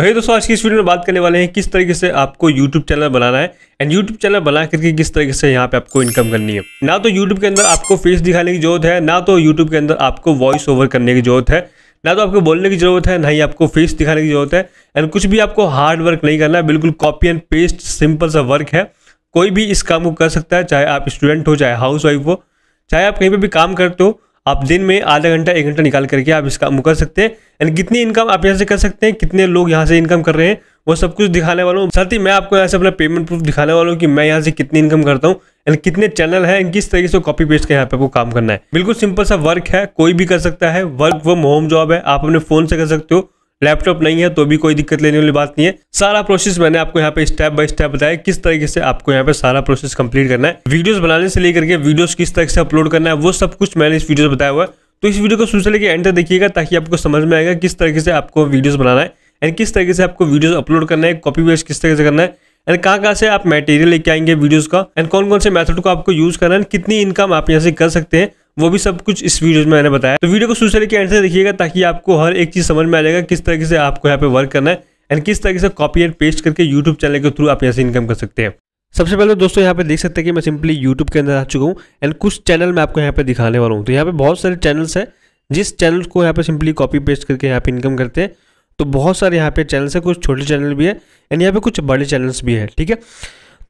वही तो दोस्तों आज की इस वीडियो में बात करने वाले हैं किस तरीके से आपको यूट्यूब चैनल बनाना है एंड यूट्यूब चैनल बना करके किस तरीके से यहाँ पे आपको इनकम करनी है ना तो यूट्यूब के अंदर आपको फेस दिखाने की जरूरत है ना तो यूट्यूब के अंदर आपको वॉइस ओवर करने की जरूरत है ना तो आपको बोलने की जरूरत है ना ही आपको फेस दिखाने की जरूरत है एंड कुछ भी आपको हार्ड वर्क नहीं करना है बिल्कुल कॉपी एंड पेस्ट सिंपल सा वर्क है कोई भी इस काम को कर सकता है चाहे आप स्टूडेंट हो चाहे हाउस वाइफ हो चाहे आप कहीं पर भी काम करते हो आप दिन में आधा घंटा एक घंटा निकाल करके आप इसका काम कर सकते हैं एंड कितनी इनकम आप यहाँ से कर सकते हैं कितने लोग यहाँ से इनकम कर रहे हैं वो सब कुछ दिखाने वाला हूँ साथ ही मैं आपको यहाँ से अपना पेमेंट प्रूफ दिखाने वाला हूँ कि मैं यहाँ से कितनी इनकम करता हूँ एंड कितने चैनल है किस तरीके से कॉपी पेस्ट का यहाँ पे आपको काम करना है बिल्कुल सिंपल सा वर्क है कोई भी कर सकता है वर्क वम होम जॉब है आप अपने फ़ोन से कर सकते हो लैपटॉप नहीं है तो भी कोई दिक्कत लेने वाली बात नहीं है सारा प्रोसेस मैंने आपको यहाँ पे स्टेप बाय स्टेप बताया किस तरीके से आपको यहाँ पे सारा प्रोसेस कंप्लीट करना है वीडियोस बनाने से लेकर के वीडियोस किस तरह से अपलोड करना है वो सब कुछ मैंने इस वीडियो में बताया हुआ है तो इस वीडियो को शुरू से लेकर एंड तक देखिएगा ताकि आपको समझ में आएगा किस तरीके से आपको वीडियोज बनाना है एंड किस तरीके से आपको वीडियो अपलोड करना है कॉपी वेस्ट किस तरीके से करना है एंड कहाँ कहाँ से आप मटेरियल लेके आएंगे वीडियोज का एंड कौन कौन से मेथड को आपको यूज करना है कितनी इनकम आप यहाँ से कर सकते हैं वो भी सब कुछ इस वीडियो में मैंने बताया तो वीडियो को शुरू से लेकर एंड से देखिएगा ताकि आपको हर एक चीज़ समझ में आ जाएगा किस तरीके से आपको यहाँ पे वर्क करना है एंड किस तरीके से कॉपी एंड पेस्ट करके यूट्यूब चैनल के थ्रू आप यहाँ से इनकम कर सकते हैं सबसे पहले तो दोस्तों यहाँ पे देख सकते हैं कि मैं सिंपली यूट्यूब के अंदर आ चुका हूँ एंड कुछ चैनल मैं आपको यहाँ पे दिखाने वाला हूँ तो यहाँ पे बहुत सारे चैनल्स हैं जिस चैनल को यहाँ पे सिंपली कॉपी पेस्ट करके यहाँ पे इनकम करते हैं तो बहुत सारे यहाँ पे चैनल्स हैं कुछ छोटे चैनल भी है एंड यहाँ पे कुछ बड़े चैनल्स भी है ठीक है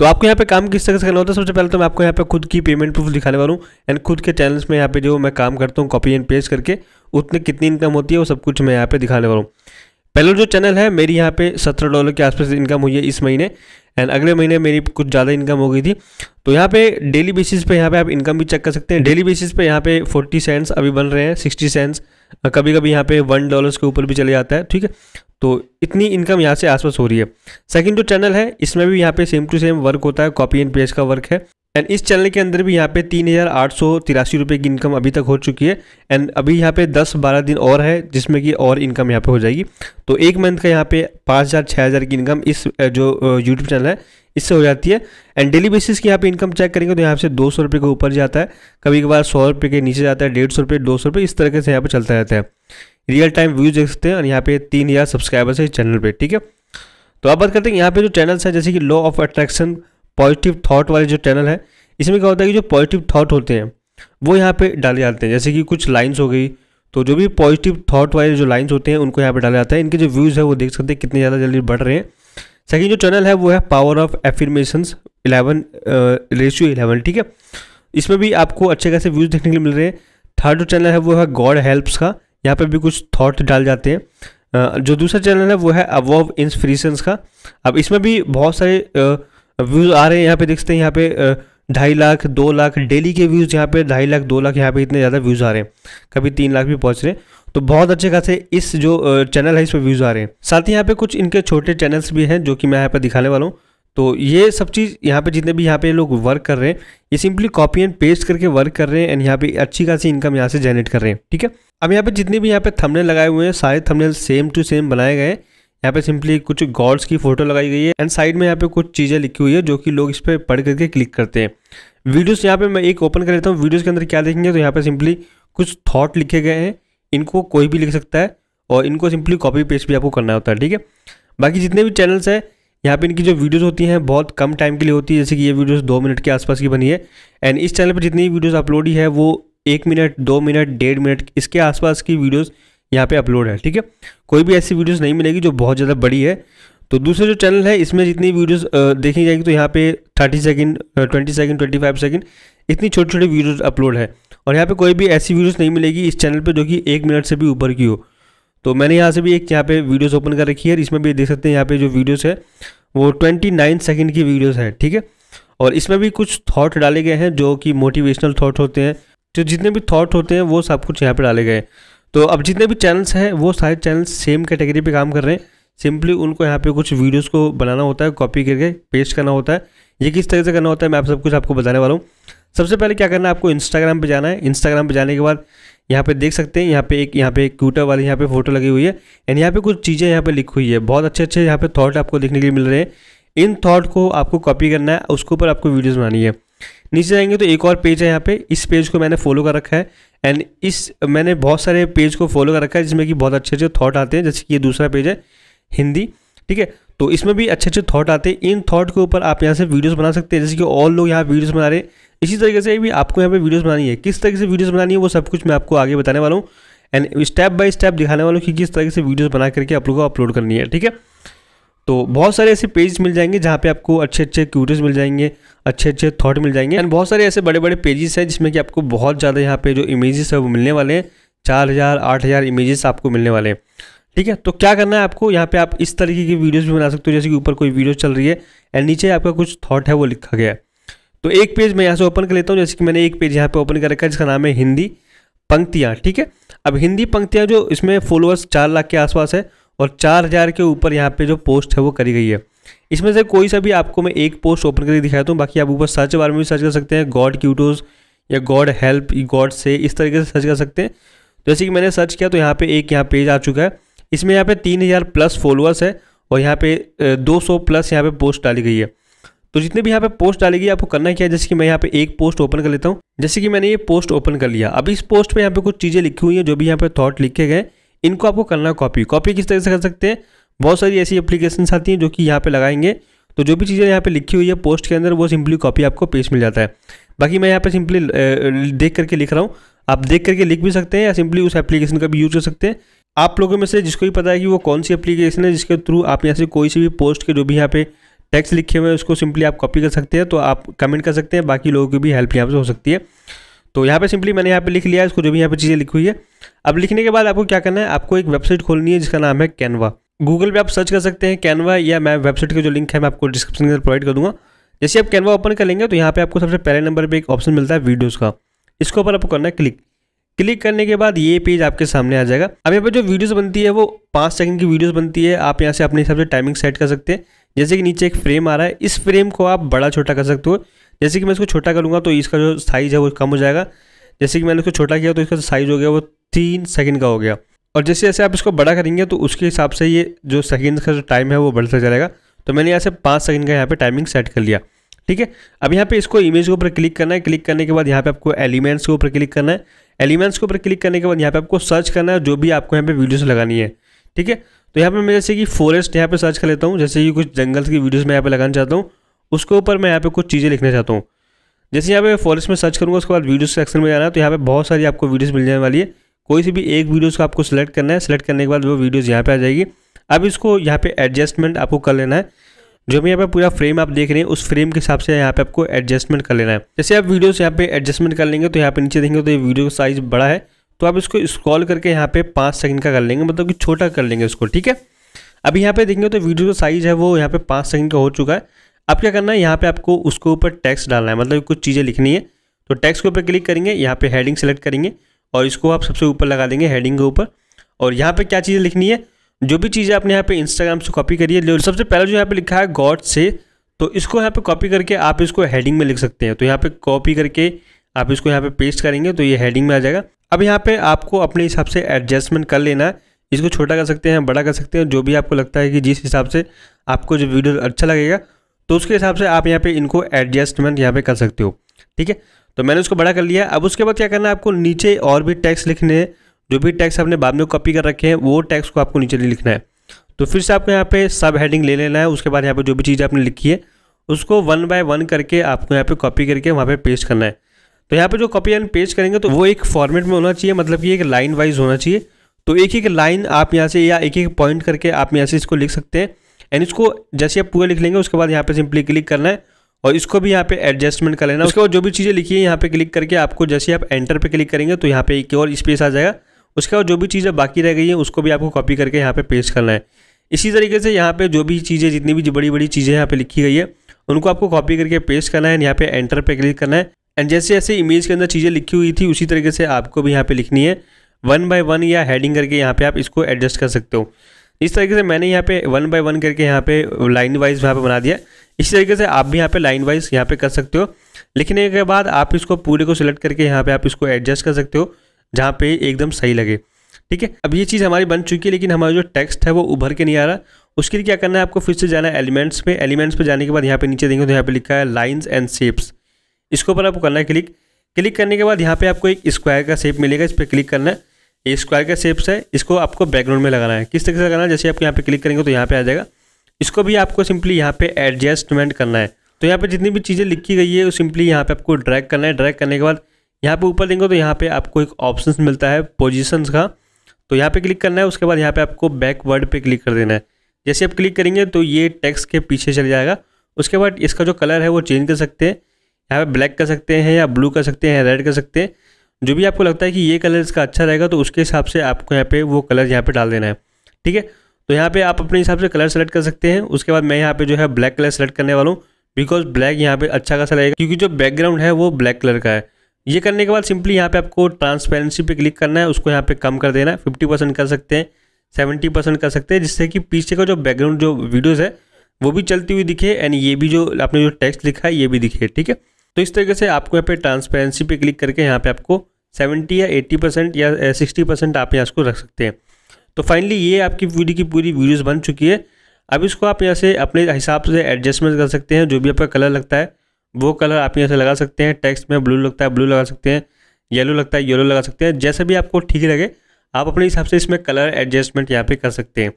तो आपको यहाँ पे काम किस तरह से करना होता है सबसे पहले तो मैं आपको यहाँ पे खुद की पेमेंट प्रूफ दिखाने वाला हूँ एंड खुद के चैनल्स में यहाँ पे जो मैं काम करता हूँ कॉपी एंड पेस्ट करके उतने कितनी इनकम होती है वो सब कुछ मैं यहाँ पे दिखाने वाला हूँ पहले जो चैनल है मेरी यहाँ पे सत्रह डॉलर के आसपास इनकम हुई है इस महीने एंड अगले महीने मेरी कुछ ज़्यादा इनकम हो गई थी तो यहाँ पे डेली बेसिस पे यहाँ पे आप इनकम भी चेक कर सकते हैं डेली बेसिस पे यहाँ पे 40 सेंट्स अभी बन रहे हैं 60 सेंट्स कभी कभी यहाँ पे वन डॉलर्स के ऊपर भी चले जाता है ठीक है तो इतनी इनकम यहाँ से आसपास हो रही है सेकंड जो चैनल है इसमें भी यहाँ पे सेम टू सेम वर्क होता है कॉपी एंड पेज का वर्क है एंड इस चैनल के अंदर भी यहाँ पे तीन हज़ार आठ सौ तिरासी रुपये की इनकम अभी तक हो चुकी है एंड अभी यहाँ पे दस बारह दिन और है जिसमें कि और इनकम यहाँ पे हो जाएगी तो एक मंथ का यहाँ पे पाँच हज़ार छः हज़ार की इनकम इस जो यूट्यूब चैनल है इससे हो जाती है एंड डेली बेसिस की यहाँ पे इनकम चेक करेंगे तो यहाँ से दो सौ रुपये के ऊपर जाता है कभी कभार सौ रुपये के नीचे जाता है डेढ़ सौ रुपये दो सौ रुपये इस तरह से यहाँ पर चलता रहता है रियल टाइम व्यूज देख सकते हैं और यहाँ पे तीन हज़ार सब्सक्राइबर्स है इस चैनल पे ठीक है तो आप बात करते हैं यहाँ पे जो चैनल्स है जैसे कि law of attraction positive thought वाले जो चैनल है इसमें क्या होता है कि जो पॉजिटिव थाट होते हैं वो यहाँ पे डाले जाते हैं जैसे कि कुछ लाइन्स हो गई तो जो भी पॉजिटिव थाट वाले जो लाइन्स होते हैं उनको यहाँ पर डाला जाता है इनके जो व्यूज़ है वो देख सकते हैं कितने ज़्यादा जल्दी बढ़ रहे हैं सेकेंड जो चैनल है वो है power of affirmations eleven ratio eleven ठीक है इसमें भी आपको अच्छे खासे व्यूज़ देखने के लिए मिल रहे हैं थर्ड जो चैनल है वो है गॉड हेल्प्स का यहाँ पर भी कुछ थॉट डाल जाते हैं जो दूसरा चैनल है वो है अवॉव इंस्पिरेशंस का अब इसमें भी बहुत सारे व्यूज़ आ रहे हैं यहाँ पे देखते हैं यहाँ पे ढाई लाख दो लाख डेली के व्यूज़ यहाँ पे ढाई लाख दो लाख यहाँ पे इतने ज़्यादा व्यूज़ आ रहे हैं कभी तीन लाख भी पहुँच रहे हैं तो बहुत अच्छे खासे इस जो चैनल है इस पर व्यूज़ आ रहे हैं साथ ही यहाँ पे कुछ इनके छोटे चैनल्स भी हैं जो कि मैं यहाँ पर दिखाने वाला हूँ तो ये सब चीज़ यहाँ पे जितने भी यहाँ पे लोग वर्क कर रहे हैं ये सिंपली कॉपी एंड पेस्ट करके वर्क कर रहे हैं एंड यहाँ पे अच्छी खासी इनकम यहाँ से जनरेट कर रहे हैं ठीक है अब यहाँ पे जितने भी यहाँ पे थंबनेल लगाए हुए हैं सारे थंबनेल सेम टू सेम बनाए गए हैं यहाँ पे सिंपली कुछ गॉड्स की फोटो लगाई गई है एंड साइड में यहाँ पे कुछ चीज़ें लिखी हुई है जो कि लोग इस पर पढ़ करके क्लिक करते हैं वीडियोज यहाँ पे मैं एक ओपन कर लेता हूँ वीडियोज़ के अंदर क्या देखेंगे तो यहाँ पर सिंपली कुछ थॉट लिखे गए हैं इनको कोई भी लिख सकता है और इनको सिंपली कॉपी पेस्ट भी आपको करना होता है ठीक है बाकी जितने भी चैनल्स हैं यहाँ पे इनकी जो वीडियोस होती हैं बहुत कम टाइम के लिए होती है जैसे कि ये वीडियोस दो मिनट के आसपास की बनी है एंड इस चैनल पर जितनी वीडियोस अपलोड ही है वो एक मिनट दो मिनट डेढ़ मिनट इसके आसपास की वीडियोस यहाँ पे अपलोड है ठीक है कोई भी ऐसी वीडियोस नहीं मिलेगी जो बहुत ज़्यादा बड़ी है तो दूसरे जो चैनल है इसमें जितनी वीडियोज़ देखी जाएगी तो यहाँ पे thirty second twenty second twenty five second इतनी छोटी छोटी वीडियोज़ अपलोड है और यहाँ पर कोई भी ऐसी वीडियोज़ नहीं मिलेगी इस चैनल पर जो कि एक मिनट से भी ऊपर की हो तो मैंने यहाँ से भी एक यहाँ पे वीडियोस ओपन कर रखी है इसमें भी देख सकते हैं यहाँ पे जो वीडियोस है वो 29 सेकंड की वीडियोस है ठीक है और इसमें भी कुछ थॉट डाले गए हैं जो कि मोटिवेशनल थॉट होते हैं जो तो जितने भी थॉट होते हैं वो सब कुछ यहाँ पर डाले गए हैं तो अब जितने भी चैनल्स हैं वो सारे चैनल्स सेम कैटेगरी पर काम कर रहे हैं सिंपली उनको यहाँ पे कुछ वीडियोस को बनाना होता है कॉपी करके पेस्ट करना होता है ये किस तरह से करना होता है मैं आप सब कुछ आपको बताने वाला हूँ सबसे पहले क्या करना है आपको इंस्टाग्राम पे जाना है इंस्टाग्राम पे जाने के बाद यहाँ पे देख सकते हैं यहाँ पे एक यहाँ पे एक क्यूटा वाली यहाँ पे फोटो लगी हुई है एंड यहाँ पे कुछ चीज़ें यहाँ पे लिखी हुई है बहुत अच्छे अच्छे यहाँ पे थॉट आपको देखने के लिए मिल रहे हैं इन थॉट को आपको कॉपी करना है उसके ऊपर आपको वीडियोज़ बनानी है नीचे जाएंगे तो एक और पेज है यहाँ पे इस पेज को मैंने फॉलो कर रखा है एंड इस मैंने बहुत सारे पेज को फॉलो कर रखा है जिसमें कि बहुत अच्छे अच्छे थॉट आते हैं जैसे कि ये दूसरा पेज है हिंदी ठीक है तो इसमें भी अच्छे अच्छे थॉट आते हैं इन थॉट के ऊपर आप यहाँ से वीडियोस बना सकते हैं जैसे कि ऑल लोग यहाँ वीडियोस बना रहे हैं इसी तरीके से भी आपको यहाँ पे वीडियोस बनानी है किस तरीके से वीडियोस बनानी है वो सब कुछ मैं आपको आगे बताने वाला हूँ एंड स्टेप बाय स्टेप दिखाने वालों की कि किस तरीके से वीडियोज बना करके आप लोग को अपलोड करनी है ठीक है तो बहुत सारे ऐसे पेज मिल जाएंगे जहाँ पे आपको अच्छे अच्छे क्यूरियस मिल जाएंगे अच्छे अच्छे थॉट मिल जाएंगे एंड बहुत सारे ऐसे बड़े बड़े पेजेस हैं जिसमें कि आपको बहुत ज़्यादा यहाँ पे जो इमेजेस है वो मिलने वाले हैं चार हज़ार आठ हज़ार इमेजेस आपको मिलने वाले हैं ठीक है तो क्या करना है आपको यहाँ पे आप इस तरीके की वीडियोस भी बना सकते हो जैसे कि ऊपर कोई वीडियो चल रही है एंड नीचे आपका कुछ थॉट है वो लिखा गया तो एक पेज मैं यहाँ से ओपन कर लेता हूँ जैसे कि मैंने एक पेज यहाँ पे ओपन कर रखा है जिसका नाम है हिंदी पंक्तियाँ ठीक है अब हिंदी पंक्तियाँ जो इसमें फॉलोअर्स चार लाख के आसपास है और चार हज़ार के ऊपर यहाँ पे जो पोस्ट है वो करी गई है इसमें से कोई सा भी आपको मैं एक पोस्ट ओपन करके दिखाता हूँ बाकी आप ऊपर सर्च बारे में भी सर्च कर सकते हैं गॉड क्यूटोज या गॉड हेल्प गॉड से इस तरीके से सर्च कर सकते हैं जैसे कि मैंने सर्च किया तो यहाँ पे एक यहाँ पेज आ चुका है इसमें यहाँ पे तीन हज़ार प्लस फॉलोअर्स है और यहाँ पे दो सौ प्लस यहाँ पे पोस्ट डाली गई है तो जितने भी यहाँ पे पोस्ट डाली गई आपको करना क्या है जैसे कि मैं यहाँ पे एक पोस्ट ओपन कर लेता हूँ जैसे कि मैंने ये पोस्ट ओपन कर लिया अब इस पोस्ट में यहाँ पे कुछ चीज़ें लिखी हुई हैं जो भी यहाँ पे थॉट लिखे गए इनको आपको करना कॉपी कॉपी किस तरह से कर सकते हैं बहुत सारी ऐसी एप्लीकेशन आती हैं जो कि यहाँ पर लगाएंगे तो जो भी चीज़ें यहाँ पर लिखी हुई है पोस्ट के अंदर वो सिंपली कॉपी आपको पेज मिल जाता है बाकी मैं यहाँ पर सिंपली देख करके लिख रहा हूँ आप देख करके लिख भी सकते हैं या सिंपली उस एप्लीकेशन का भी यूज़ कर सकते हैं आप लोगों में से जिसको भी पता है कि वो कौन सी एप्लीकेशन है जिसके थ्रू आप यहाँ से कोई सी भी पोस्ट के जो भी यहाँ पे टेक्स्ट लिखे हुए हैं उसको सिंपली आप कॉपी कर सकते हैं तो आप कमेंट कर सकते हैं बाकी लोगों की भी हेल्प यहाँ से हो सकती है तो यहाँ पे सिंपली मैंने यहाँ पे लिख लिया है इसको जो भी यहाँ पे चीज़ें लिखी हुई है अब लिखने के बाद आपको क्या करना है आपको एक वेबसाइट खोलनी है जिसका नाम है कैनवा गूगल पे आप सर्च कर सकते हैं कैनवा या मैं वेबसाइट का जो लिंक है मैं आपको डिस्क्रिप्शन के अंदर प्रोवाइड कर दूँगा जैसे आप कैनवा ओपन कर लेंगे तो यहाँ पे आपको सबसे पहले नंबर पर एक ऑप्शन मिलता है वीडियोज़ का इसके ऊपर आपको करना है क्लिक क्लिक करने के बाद ये पेज आपके सामने आ जाएगा अब यहाँ पर जो वीडियोस बनती है वो पाँच सेकंड की वीडियोस बनती है आप यहाँ से अपने हिसाब से टाइमिंग सेट कर सकते हैं जैसे कि नीचे एक फ्रेम आ रहा है इस फ्रेम को आप बड़ा छोटा कर सकते हो जैसे कि मैं इसको छोटा करूँगा तो इसका जो साइज़ है वो कम हो जाएगा जैसे कि मैंने इसको छोटा किया तो इसका साइज़ हो गया वो तीन सेकेंड का हो गया और जैसे जैसे आप इसको बड़ा करेंगे तो उसके हिसाब से ये जो सेकेंड का जो टाइम है वो बढ़ता चलेगा तो मैंने यहाँ से पाँच सेकेंड का यहाँ पर टाइमिंग सेट कर लिया ठीक है अब यहाँ पे इसको इमेज के ऊपर क्लिक करना है क्लिक करने के बाद यहाँ पे आपको एलिमेंट्स के ऊपर क्लिक करना है एलिमेंट्स के ऊपर क्लिक करने के बाद यहाँ पे आपको सर्च करना है जो भी आपको यहाँ पे वीडियोस लगानी है ठीक है तो यहाँ पे मैं जैसे कि फॉरेस्ट यहाँ पे सर्च कर लेता हूँ जैसे कि कुछ जंगल्स की वीडियोज़ मैं यहाँ पे लगाना चाहता हूँ उसके ऊपर मैं यहाँ पे कुछ चीज़ें लिखना चाहता हूँ जैसे यहाँ पे फॉरेस्ट में सर्च करूँगा उसके बाद वीडियो सेक्शन में जाना है तो यहाँ पे बहुत सारी आपको वीडियोज़ मिल जाने वाली है कोई सी भी एक वीडियो को आपको सेलेक्ट करना है सेलेक्ट करने के बाद वो वीडियोज़ यहाँ पे आ जाएगी अब इसको यहाँ पे एडजस्टमेंट आपको कर लेना है जो भी यहाँ पे पूरा फ्रेम आप देख रहे हैं उस फ्रेम के हिसाब से यहाँ पे आपको एडजस्टमेंट कर लेना है जैसे आप वीडियो से यहाँ पे एडजस्टमेंट कर लेंगे तो यहाँ पे नीचे देखेंगे तो ये वीडियो का साइज बड़ा है तो आप इसको स्क्रॉल करके यहाँ पे पाँच सेकंड का कर लेंगे मतलब कि छोटा कर लेंगे उसको ठीक है अभी यहाँ पे देखेंगे तो वीडियो का साइज है वो यहाँ पे पाँच सेकंड का हो चुका है अब क्या करना है यहाँ पे आपको उसके ऊपर टैक्स डालना है मतलब कुछ चीज़ें लिखनी है तो टैक्स के ऊपर क्लिक करेंगे यहाँ पे हेडिंग सेलेक्ट करेंगे और इसको आप सबसे ऊपर लगा देंगे हेडिंग के ऊपर और यहाँ पे क्या चीज़ें लिखनी है जो भी चीज़ें आपने यहाँ पे इंस्टाग्राम से कॉपी करी है सबसे पहले जो यहाँ पे लिखा है गॉड से तो इसको यहाँ पे कॉपी करके आप इसको हेडिंग में लिख सकते हैं तो यहाँ पे कॉपी करके आप इसको यहाँ पे पेस्ट करेंगे तो ये हेडिंग में आ जाएगा अब यहाँ पे आपको अपने हिसाब से एडजस्टमेंट कर लेना है इसको छोटा कर सकते हैं बड़ा कर सकते हैं जो भी आपको लगता है कि जिस हिसाब से आपको जो वीडियो अच्छा लगेगा तो उसके हिसाब से आप यहाँ पर इनको एडजस्टमेंट यहाँ पे कर सकते हो ठीक है तो मैंने उसको बड़ा कर लिया अब उसके बाद क्या करना है आपको नीचे और भी टैक्स लिखने हैं जो भी टैक्स आपने बाद में कॉपी कर रखे हैं वो टैक्स को आपको नीचे लिखना है तो फिर से आपको यहाँ पे सब हेडिंग ले लेना है उसके बाद यहाँ पे जो भी चीज़ आपने लिखी है उसको वन बाय वन करके आपको यहाँ पे कॉपी करके वहाँ पे पेस्ट करना है तो यहाँ पे जो कॉपी एंड पेस्ट करेंगे तो वो एक फॉर्मेट में होना चाहिए मतलब कि एक लाइन वाइज होना चाहिए तो एक एक लाइन आप यहाँ से या एक एक पॉइंट करके आप यहाँ से इसको लिख सकते हैं एंड इसको जैसे आप पूरा लिख लेंगे उसके बाद यहाँ पे सिंपली क्लिक करना है और इसको भी यहाँ पे एडजस्टमेंट कर लेना उसके बाद जो भी चीज़ें लिखी है यहाँ पे क्लिक करके आपको जैसे आप एंटर पे क्लिक करेंगे तो यहाँ पे एक और स्पेस आ जाएगा उसके बाद जो भी चीज़ें बाकी रह गई हैं उसको भी आपको कॉपी करके यहाँ पे पेस्ट करना है इसी तरीके से यहाँ पे जो भी चीज़ें जितनी भी बड़ी बड़ी चीज़ें यहाँ पे लिखी गई है उनको आपको कॉपी करके पेस्ट करना है यहाँ पे एंटर पे क्लिक करना है एंड जैसे जैसे इमेज के अंदर चीज़ें लिखी हुई थी उसी तरीके से आपको भी यहाँ पर लिखनी है वन बाय वन या हेडिंग करके यहाँ पे आप इसको एडजस्ट कर सकते हो इस तरीके से मैंने यहाँ पे वन बाय वन करके यहाँ पे लाइन वाइज यहाँ पे बना दिया इसी तरीके से आप भी यहाँ पे लाइन वाइज यहाँ पे कर सकते हो लिखने के बाद आप इसको पूरे को सिलेक्ट करके यहाँ पे आप इसको एडजस्ट कर सकते हो जहाँ पे एकदम सही लगे ठीक है अब ये चीज़ हमारी बन चुकी है लेकिन हमारा जो टेक्स्ट है वो उभर के नहीं आ रहा उसके लिए क्या करना है आपको फिर से जाना है एलिमेंट्स पे एलिमेंट्स पे जाने के बाद यहाँ पे नीचे देंगे तो यहाँ पे लिखा है लाइंस एंड शेप्स इसके ऊपर आपको करना है क्लिक क्लिक करने के बाद यहाँ पे आपको एक स्क्वायर का शेप मिलेगा इस पर क्लिक करना है स्क्वायर का शेप्स है इसको आपको बैकग्राउंड में लगाना है किस तरीके से लगाना है जैसे आप यहाँ पर क्लिक करेंगे तो यहाँ पर आ जाएगा इसको भी आपको सिंपली यहाँ पर एडजस्टमेंट करना है तो यहाँ पर जितनी भी चीज़ें लिखी गई है वो सिंपली यहाँ पर आपको ड्रैग करना है ड्रैग करने के बाद यहाँ पे ऊपर देंगे तो यहाँ पे आपको एक ऑप्शन मिलता है पोजीशंस का तो यहाँ पे क्लिक करना है उसके बाद यहाँ पे आपको बैकवर्ड पे क्लिक कर देना है जैसे आप क्लिक करेंगे तो ये टेक्स्ट के पीछे चले जाएगा उसके बाद इसका जो कलर है वो चेंज कर सकते हैं यहाँ पे ब्लैक कर सकते हैं या ब्लू कर सकते हैं रेड कर सकते हैं जो भी आपको लगता है कि ये कलर इसका अच्छा रहेगा तो उसके हिसाब से आपको यहाँ पे वो कलर यहाँ पे डाल देना है ठीक है तो यहाँ पे आप अपने हिसाब से कलर सेलेक्ट कर सकते हैं उसके बाद मैं यहाँ पे जो है ब्लैक कलर सेलेक्ट करने वाला हूँ बिकॉज ब्लैक यहाँ पे अच्छा खासा रहेगा क्योंकि जो बैकग्राउंड है वो ब्लैक कलर का है ये करने के बाद सिंपली यहाँ पे आपको ट्रांसपेरेंसी पे क्लिक करना है उसको यहाँ पे कम कर देना है फिफ्टी परसेंट कर सकते हैं सेवेंटी परसेंट कर सकते हैं जिससे कि पीछे का जो बैकग्राउंड जो वीडियोज़ है वो भी चलती हुई दिखे एंड ये भी जो आपने जो टेक्स्ट लिखा है ये भी दिखे ठीक है तो इस तरीके से आपको यहाँ पे ट्रांसपेरेंसी पे क्लिक करके यहाँ पे आपको 70 या 80 परसेंट या 60 परसेंट आप यहाँ इसको रख सकते हैं तो फाइनली ये आपकी वीडियो की पूरी वीडियोस बन चुकी है अब इसको आप यहाँ से अपने हिसाब से एडजस्टमेंट कर सकते हैं जो भी आपका कलर लगता है वो कलर आप यहाँ से लगा सकते हैं टेक्स्ट में ब्लू लगता है ब्लू लगा सकते हैं येलो लगता है येलो लगा सकते हैं जैसे भी आपको ठीक लगे आप अपने हिसाब से इसमें कलर एडजस्टमेंट यहाँ पे कर सकते हैं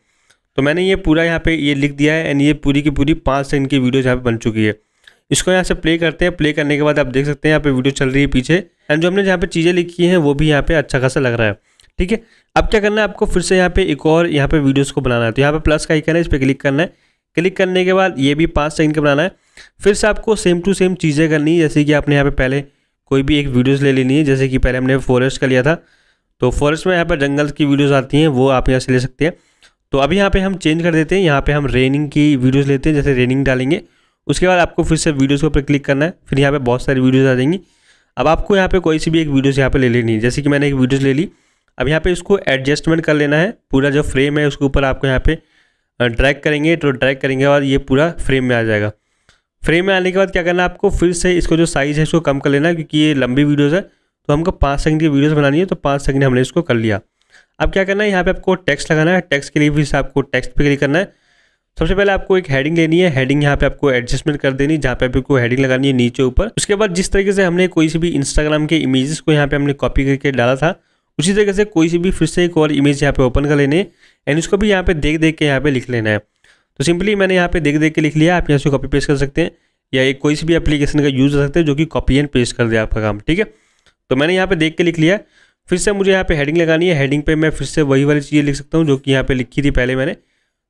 तो मैंने ये पूरा यहाँ पे ये लिख दिया है एंड ये पूरी की पूरी पाँच सेकंड की वीडियो यहाँ पे बन चुकी है इसको यहाँ से प्ले करते हैं प्ले करने के बाद आप देख सकते हैं यहाँ पे वीडियो चल रही है पीछे एंड जो हमने जहाँ पे चीज़ें लिखी हैं वो भी यहाँ पे अच्छा खासा लग रहा है ठीक है अब क्या करना है आपको फिर से यहाँ पे एक और यहाँ पे वीडियोज़ को बनाना है तो यहाँ पे प्लस का ही करना है इस पर क्लिक करना है क्लिक करने के बाद ये भी पाँच सेकंड का बनाना है फिर से आपको सेम टू सेम चीज़ें करनी है जैसे कि आपने यहाँ पे पहले कोई भी एक वीडियोस ले लेनी है जैसे कि पहले हमने फॉरेस्ट का लिया था तो फॉरेस्ट में यहाँ पर जंगल की वीडियोस आती हैं वो आप यहाँ से ले सकते हैं तो अभी यहाँ पे हम चेंज कर देते हैं यहाँ पे हम रेनिंग की वीडियोज लेते हैं जैसे रेनिंग डालेंगे उसके बाद आपको फिर से वीडियोज़ के ऊपर क्लिक करना है फिर यहाँ पर बहुत सारी वीडियोज आ जाएंगी अब आपको यहाँ पर कोई सी भी एक वीडियोज यहाँ पर ले लेनी है जैसे कि मैंने एक वीडियोज ले ली अब यहाँ पे इसको एडजस्टमेंट कर लेना है पूरा जो फ्रेम है उसके ऊपर आपको यहाँ पे ड्रैग करेंगे तो ड्रैग करेंगे और ये पूरा फ्रेम में आ जाएगा फ्रेम में आने के बाद क्या करना है आपको फिर से इसको जो साइज़ है इसको कम कर लेना है क्योंकि ये लंबी वीडियोज़ है तो हमको पाँच सेकंड की वीडियोज़ बनानी है तो पाँच सेकंड हमने इसको कर लिया अब क्या करना है यहाँ पे आपको टेक्स्ट लगाना है टेक्स्ट के लिए से आपको टेक्स्ट पे क्लिक करना है सबसे पहले आपको एक हेडिंग लेनी है हेडिंग यहाँ पे आपको एडजस्टमेंट कर देनी जहाँ पे आपको हेडिंग लगानी है नीचे ऊपर उसके बाद जिस तरीके से हमने कोई सी भी इंस्टाग्राम के इमेजेस को यहाँ पे हमने कॉपी करके डाला था उसी तरीके से कोई सी भी फिर से एक और इमेज यहाँ पे ओपन कर लेने एंड उसको भी यहाँ पे देख देख के यहाँ पे लिख लेना है तो सिंपली मैंने यहाँ पे देख देख के लिख लिया आप यहाँ से कॉपी पेस्ट कर सकते हैं या एक कोई सी भी एप्लीकेशन का यूज़ कर सकते हैं जो कि कॉपी एंड पेस्ट कर दे आपका काम ठीक है तो मैंने यहाँ पे देख के लिख लिया फिर से मुझे यहाँ पे हेडिंग लगानी है हेडिंग पे मैं फिर से वही वाली चीज़ें लिख सकता हूँ जो कि यहाँ पे लिखी थी पहले मैंने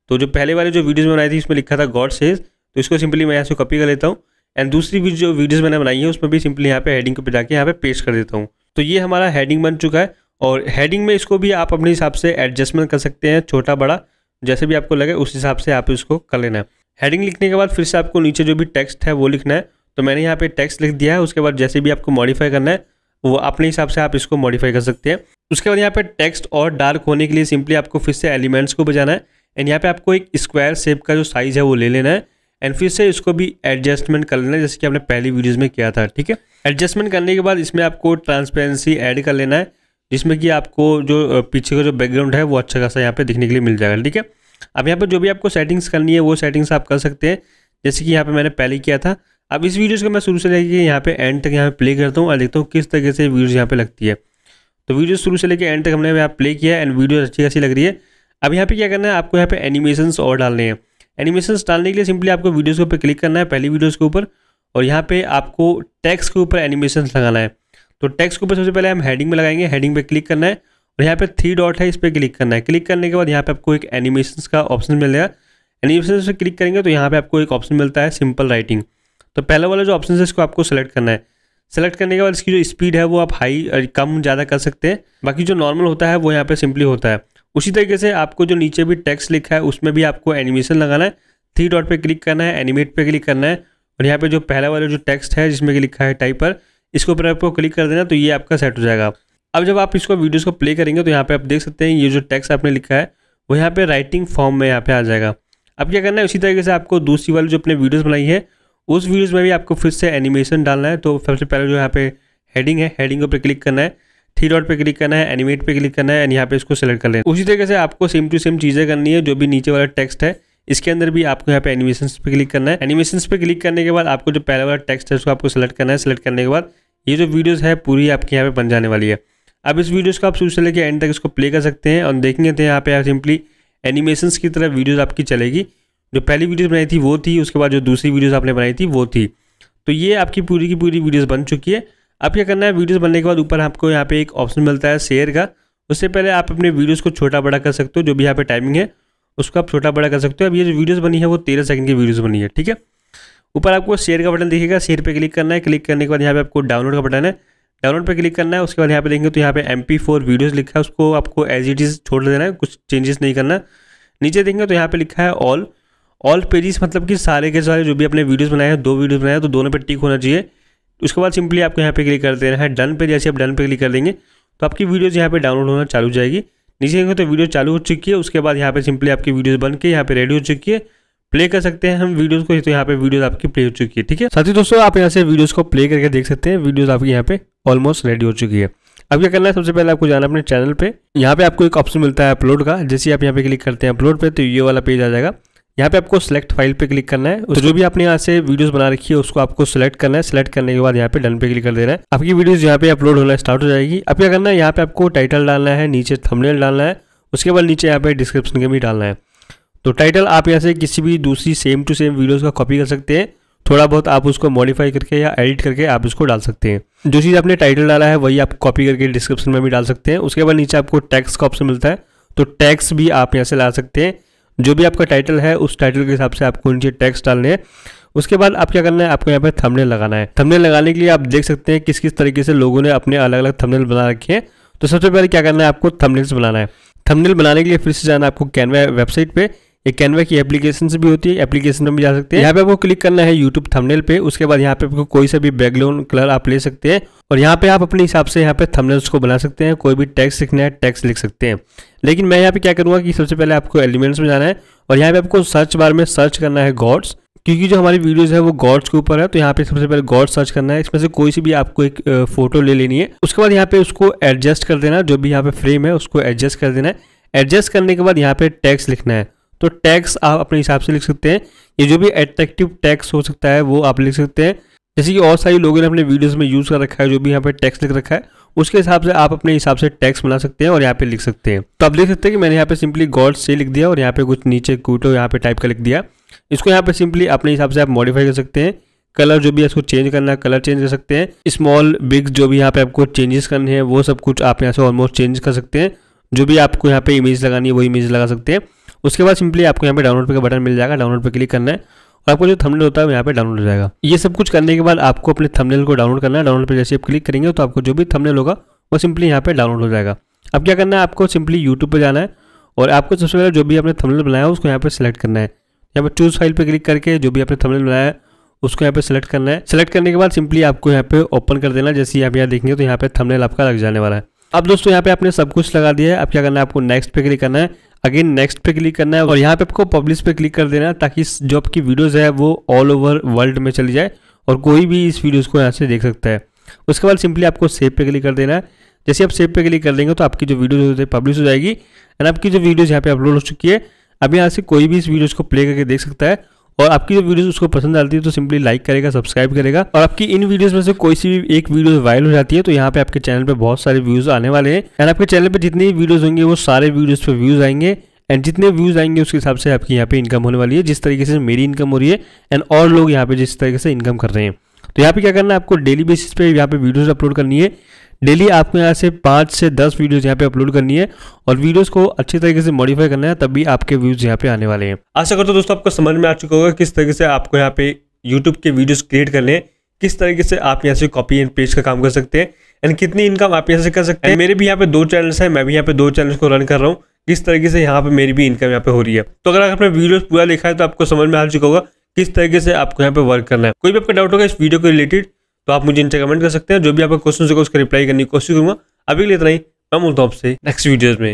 तो जो पहले वाले जो वीडियोज़ बनाई थी उसमें लिखा था गॉड सेज तो इसको सिंपली मैं यहाँ से कॉपी कर लेता हूँ एंड दूसरी भी जो वीडियोज़ मैंने बनाई है उसमें भी सिंपली यहाँ पे हेडिंग को जाके यहाँ पे पेस्ट कर देता हूँ तो ये हमारा हेडिंग बन चुका है और हेडिंग में इसको भी आप अपने हिसाब से एडजस्टमेंट कर सकते हैं छोटा बड़ा जैसे भी आपको लगे उस हिसाब से आप इसको कर लेना है हेडिंग लिखने के बाद फिर से आपको नीचे जो भी टेक्स्ट है वो लिखना है तो मैंने यहाँ पे टेक्स्ट लिख दिया है उसके बाद जैसे भी आपको मॉडिफाई करना है वो अपने हिसाब से आप इसको मॉडिफाई कर सकते हैं उसके बाद यहाँ पे टेक्स्ट और डार्क होने के लिए सिंपली आपको फिर से एलिमेंट्स को बजाना है एंड यहाँ पे आपको एक स्क्वायर शेप का जो साइज़ है वो ले लेना है एंड फिर से इसको भी एडजस्टमेंट कर लेना है जैसे कि आपने पहली वीडियोज़ में किया था ठीक है एडजस्टमेंट करने के बाद इसमें आपको ट्रांसपेरेंसी एड कर लेना है जिसमें कि आपको जो पीछे का जो बैकग्राउंड है वो अच्छा खासा यहाँ पे दिखने के लिए मिल जाएगा ठीक है अब यहाँ पे जो भी आपको सेटिंग्स करनी है वो सेटिंग्स आप कर सकते हैं जैसे कि यहाँ पे मैंने पहले किया था अब इस वीडियोस को मैं शुरू से लेके यहाँ पे एंड तक यहाँ पे प्ले करता हूँ और देखता हूँ किस तरीके से वीडियोज़ यहाँ पर लगती है तो वीडियो शुरू से लेके एंड तक हमने यहाँ प्ले किया एंड वीडियो अच्छी खासी लग रही है अब यहाँ पर क्या करना है आपको यहाँ पे एनिमेशन और डालने हैं एनिमेशन डालने के लिए सिंपली आपको वीडियोज़ के ऊपर क्लिक करना है पहली वीडियोज़ के ऊपर और यहाँ पर आपको टैक्स के ऊपर एनिमेशन लगाना है तो टेक्स्ट के ऊपर सबसे पहले हम हेडिंग में लगाएंगे हेडिंग पे क्लिक करना है और यहाँ पे थ्री डॉट है इस पर क्लिक करना है क्लिक करने के बाद यहाँ पे आपको एक एनिमेशन का ऑप्शन मिलेगा एनिमेशन से क्लिक करेंगे तो यहाँ पे आपको एक ऑप्शन मिलता है सिंपल राइटिंग तो पहला वाला जो ऑप्शन है इसको आपको सेलेक्ट करना है सेलेक्ट करने के बाद इसकी जो स्पीड है वो आप हाई कम ज़्यादा कर सकते हैं बाकी जो नॉर्मल होता है वो यहाँ पर सिंपली होता है उसी तरीके से आपको जो नीचे भी टेक्स्ट लिखा है उसमें भी आपको एनिमेशन लगाना है थ्री डॉट पे क्लिक करना है एनिमेट पे क्लिक करना है और यहाँ पे जो पहला वाला जो टेक्स्ट है जिसमें लिखा है टाइपर इसके ऊपर आपको क्लिक कर देना तो ये आपका सेट हो जाएगा अब जब आप इसको वीडियोस को प्ले करेंगे तो यहाँ पे आप देख सकते हैं ये जो टेक्स आपने लिखा है वो यहाँ पे राइटिंग फॉर्म में यहाँ पे आ जाएगा अब क्या करना है उसी तरीके से आपको दूसरी वाली जो अपने वीडियोज़ बनाई है उस वीडियोज में भी आपको फिर से एनिमेशन डालना है तो सबसे पहले जो यहाँ पे हेडिंग है हेडिंग के ऊपर क्लिक करना है थ्री डॉट पे क्लिक करना है एनिमेट पे क्लिक करना है एंड यहाँ पे इसको सेलेक्ट कर लेना उसी तरीके से आपको सेम टू सेम चीज़ें करनी है जो भी नीचे वाला टेक्स्ट है इसके अंदर भी आपको यहाँ पे एनिमेशन पे क्लिक करना है एनिमेशन पे क्लिक करने के बाद आपको जो पहला वाला टेक्स्ट है उसको आपको सेलेक्ट करना है सेलेक्ट करने के बाद ये जो वीडियोस है पूरी आपके यहाँ पे बन जाने वाली है अब इस वीडियोस को आप शुरू से लेकर एंड तक इसको प्ले कर सकते हैं और देखेंगे तो यहाँ पे आप सिंपली एनिमेशन की तरह वीडियोज आपकी चलेगी जो पहली वीडियो बनाई थी वो थी उसके बाद जो दूसरी वीडियोज आपने बनाई थी वो थी तो ये आपकी पूरी की पूरी वीडियोज़ बन चुकी है अब क्या करना है वीडियोज़ बनने के बाद ऊपर आपको यहाँ पे एक ऑप्शन मिलता है शेयर का उससे पहले आप अपने वीडियोज़ को छोटा बड़ा कर सकते हो जो भी यहाँ पे टाइमिंग है उसको आप छोटा बड़ा कर सकते हो अब ये जो वीडियोस बनी है वो तेरह सेकंड की वीडियोस बनी है ठीक है ऊपर आपको शेयर का बटन दिखेगा शेयर पे क्लिक करना है क्लिक करने के बाद यहाँ पे आपको डाउनलोड का बटन है डाउनलोड पे क्लिक करना है उसके बाद यहाँ पे देखेंगे तो यहाँ पे एम पी फोर वीडियोज लिखा है उसको आपको एज इट इज़ छोड़ देना है कुछ चेंजेस नहीं करना नीचे देखेंगे तो यहाँ पे लिखा है ऑल ऑल पेजेस मतलब कि सारे के सारे जो भी अपने वीडियोज़ बनाए हैं दो वीडियोज बनाए हैं तो दोनों पर टिक होना चाहिए उसके बाद सिंपली आपको यहाँ पे क्लिक कर देना है डन पे जैसे आप डन पे क्लिक कर देंगे तो आपकी वीडियोज़ यहाँ पे डाउनलोड होना चालू जाएगी नीचे देखो तो वीडियो चालू हो चुकी है उसके बाद यहाँ पे सिंपली आपकी वीडियोस बन के यहाँ पे रेडी हो चुकी है प्ले कर सकते हैं हम वीडियोस को तो यहाँ पे वीडियोस आपकी प्ले हो चुकी है ठीक है साथ ही दोस्तों आप यहाँ से वीडियोस को प्ले करके देख सकते हैं वीडियोस आपकी यहाँ पे ऑलमोस्ट रेडी हो चुकी है अब क्या करना है सबसे पहले आपको जाना अपने चैनल पे यहाँ पे आपको एक ऑप्शन मिलता है अपलोड का जैसे आप यहाँ पे क्लिक करते हैं अपलोड पे तो ये वाला पेज आ जाएगा यहाँ पे आपको सेलेक्ट फाइल पे क्लिक करना है तो जो भी आपने यहाँ से वीडियोस बना रखी है उसको आपको सेलेक्ट करना है सेलेक्ट करने के बाद यहाँ पे डन पे क्लिक कर देना है आपकी वीडियोस यहाँ पे अपलोड होना स्टार्ट हो जाएगी अब क्या करना है यहाँ पे आपको टाइटल डालना है नीचे थंबनेल डालना है उसके बाद नीचे यहाँ पे डिस्क्रिप्शन के भी डालना है तो टाइटल आप यहाँ से किसी भी दूसरी सेम टू सेम वीडियोज़ का कॉपी कर सकते हैं थोड़ा बहुत आप उसको मॉडिफाई करके या एडिट करके आप उसको डाल सकते हैं जो चीज़ आपने टाइटल डाला है वही आप कॉपी करके डिस्क्रिप्शन में भी डाल सकते हैं उसके बाद नीचे आपको टैक्स का ऑप्शन मिलता है तो टैक्स भी आप यहाँ से ला सकते हैं जो भी आपका टाइटल है उस टाइटल के हिसाब से आपको नीचे टैक्स डालने हैं उसके बाद आप क्या करना है आपको यहाँ पे थंबनेल लगाना है थंबनेल लगाने के लिए आप देख सकते हैं किस किस तरीके से लोगों ने अपने अलग अलग थंबनेल बना रखे हैं तो सबसे पहले क्या करना है आपको थंबनेल्स बनाना है थंबनेल बनाने के लिए फिर से जाना है आपको कैनवा वेबसाइट पे एक कैनवा की एप्लीकेशन भी होती है एप्लीकेशन में भी जा सकते हैं यहाँ पे आपको क्लिक करना है यूट्यूब थमनेल पे उसके बाद यहाँ पे आपको कोई सा भी बैकग्राउंड कलर आप ले सकते हैं और यहाँ पे आप अपने हिसाब से यहाँ पे थमनेल्स को बना सकते हैं कोई भी टेक्स लिखना है टेक्स लिख सकते हैं लेकिन मैं यहाँ पे क्या करूँगा कि सबसे पहले आपको एलिमेंट्स में जाना है और यहाँ पे आपको सर्च बार में सर्च करना है गॉड्स क्योंकि जो हमारी वीडियोस है वो गॉड्स के ऊपर है तो यहाँ पे सबसे पहले गॉड सर्च करना है इसमें से कोई सी भी आपको एक फोटो ले लेनी है उसके बाद यहाँ पे उसको एडजस्ट कर देना जो भी यहाँ पे फ्रेम है उसको एडजस्ट कर देना है एडजस्ट करने के बाद यहाँ पे टैक्स लिखना है तो टैक्स आप अपने हिसाब से लिख सकते हैं ये जो भी एट्रैक्टिव टैक्स हो सकता है वो आप लिख सकते हैं जैसे कि और सारी लोगों ने अपने वीडियोस में यूज़ कर रखा है जो भी यहाँ पे टैक्स लिख रखा है उसके हिसाब से आप अपने हिसाब से टैक्स बना सकते हैं और यहाँ पे लिख सकते हैं तो आप देख सकते हैं कि मैंने यहाँ पे सिंपली गॉड से लिख दिया और यहाँ पे कुछ नीचे कूटो यहाँ पे टाइप का लिख दिया इसको यहाँ पे सिंपली अपने हिसाब से आप मॉडिफाई कर सकते हैं कलर जो भी है इसको चेंज करना है कलर चेंज कर सकते हैं स्मॉल बिग जो भी यहाँ पे आपको चेंजेस करने हैं वो सब कुछ आप यहाँ से ऑलमोस्ट चेंज कर सकते हैं जो भी आपको यहाँ पे इमेज लगानी है वो इमेज लगा सकते हैं उसके बाद सिंपली आपको यहाँ पे डाउनलोड पे का बटन मिल जाएगा डाउनलोड पे क्लिक करना है और आपको जो थंबनेल होता है यहाँ पे डाउनलोड हो जाएगा ये सब कुछ करने के बाद आपको अपने थंबनेल को डाउनलोड करना है डाउनलोड पे जैसे आप क्लिक करेंगे तो आपको जो भी थंबनेल होगा वो सिंपली यहाँ पे डाउनलोड हो जाएगा अब क्या करना है आपको सिंपली यूट्यूब पर जाना है और आपको सबसे पहले जो भी आपने थंबनेल बनाया है उसको यहाँ पर सिलेक्ट करना है यहाँ पर चूज फाइल पर क्लिक करके जो भी आपने थंबनेल बनाया है उसको यहाँ पे सिलेक्ट करना है सिलेक्ट करने के बाद सिंपली आपको यहाँ पे ओपन कर देना जैसे आप यहाँ देखेंगे तो यहाँ पे थंबनेल आपका लग जाने वाला है अब दोस्तों यहाँ पे आपने सब कुछ लगा दिया है अब क्या करना है आपको नेक्स्ट पे क्लिक करना है अगेन नेक्स्ट पे क्लिक करना है और यहाँ पे आपको पब्लिश पे क्लिक कर देना है ताकि जो आपकी वीडियोज़ है वो ऑल ओवर वर्ल्ड में चली जाए और कोई भी इस वीडियोज़ को यहाँ से देख सकता है उसके बाद सिंपली आपको सेव पे क्लिक कर देना है जैसे आप सेव पे क्लिक कर देंगे तो आपकी जो वीडियोज होती है पब्लिश हो जाएगी एंड आपकी जो वीडियोज़ यहाँ पे अपलोड हो चुकी है अब यहाँ से कोई भी इस वीडियोज़ को प्ले करके देख सकता है और आपकी जो वीडियोस उसको पसंद आती है तो सिंपली लाइक करेगा सब्सक्राइब करेगा और आपकी इन वीडियोस में से कोई सी भी एक वीडियो वायरल हो जाती है तो यहाँ पे आपके चैनल पे बहुत सारे व्यूज आने वाले हैं एंड आपके चैनल पे भी वीडियोस होंगे वो सारे वीडियोस पे व्यूज आएंगे एंड जितने व्यूज आएंगे उसके हिसाब से आपकी यहाँ पे इनकम होने वाली है जिस तरीके से मेरी इनकम हो रही है एंड और लोग यहाँ पे जिस तरीके से इनकम कर रहे हैं तो यहाँ पे क्या करना है आपको डेली बेसिस पे यहाँ पे वीडियोज अपलोड करनी है डेली आपको यहाँ से पाँच से दस वीडियोज़ यहाँ पे अपलोड करनी है और वीडियोस को अच्छी तरीके से मॉडिफाई करना है तभी आपके व्यूज यहाँ पे आने वाले हैं आशा करता हूँ दोस्तों आपको समझ में आ चुका होगा किस तरीके से आपको यहाँ पे यूट्यूब के वीडियोज क्रिएट कर हैं किस तरीके से आप यहाँ से कॉपी एंड पेज का काम कर सकते हैं एंड कितनी इनकम आप यहाँ से कर सकते हैं मेरे भी यहाँ पे दो चैनल्स हैं मैं भी यहाँ पे दो चैनल्स को रन कर रहा हूँ किस तरीके से यहाँ पे मेरी भी इनकम यहाँ पे हो रही है तो अगर आपने वीडियो पूरा लिखा है तो आपको समझ में आ चुका होगा किस तरीके से आपको यहाँ पे वर्क करना है कोई भी आपका डाउट होगा इस वीडियो के रिलेटेड तो आप मुझे इनसे कमेंट कर सकते हैं जो भी आपका क्वेश्चन होगा उसका रिप्लाई करने की कोशिश करूंगा अभी के लिए इतना ही मैं बोलता हूँ आपसे नेक्स्ट वीडियोज़ में